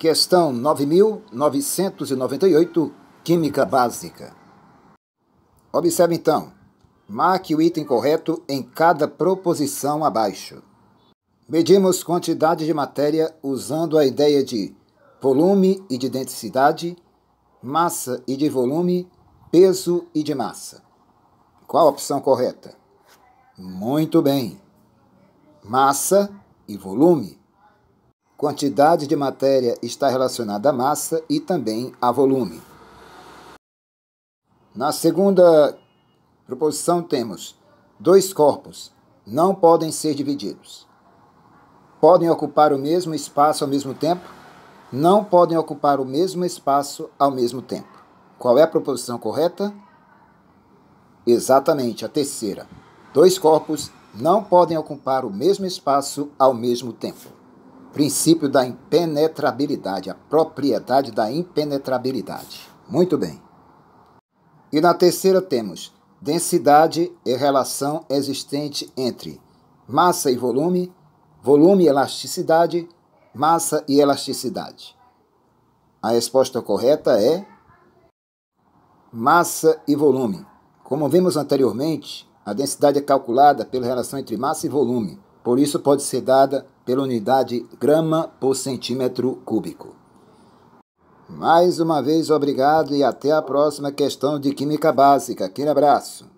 Questão 9.998, Química Básica. Observe então. Marque o item correto em cada proposição abaixo. Medimos quantidade de matéria usando a ideia de volume e de densidade, massa e de volume, peso e de massa. Qual a opção correta? Muito bem. Massa e volume quantidade de matéria está relacionada à massa e também a volume. Na segunda proposição temos dois corpos não podem ser divididos. Podem ocupar o mesmo espaço ao mesmo tempo? Não podem ocupar o mesmo espaço ao mesmo tempo. Qual é a proposição correta? Exatamente, a terceira. Dois corpos não podem ocupar o mesmo espaço ao mesmo tempo. Princípio da impenetrabilidade, a propriedade da impenetrabilidade. Muito bem. E na terceira temos densidade e relação existente entre massa e volume, volume e elasticidade, massa e elasticidade. A resposta correta é massa e volume. Como vimos anteriormente, a densidade é calculada pela relação entre massa e volume, por isso pode ser dada pela unidade grama por centímetro cúbico. Mais uma vez, obrigado e até a próxima questão de Química Básica. Aquele abraço.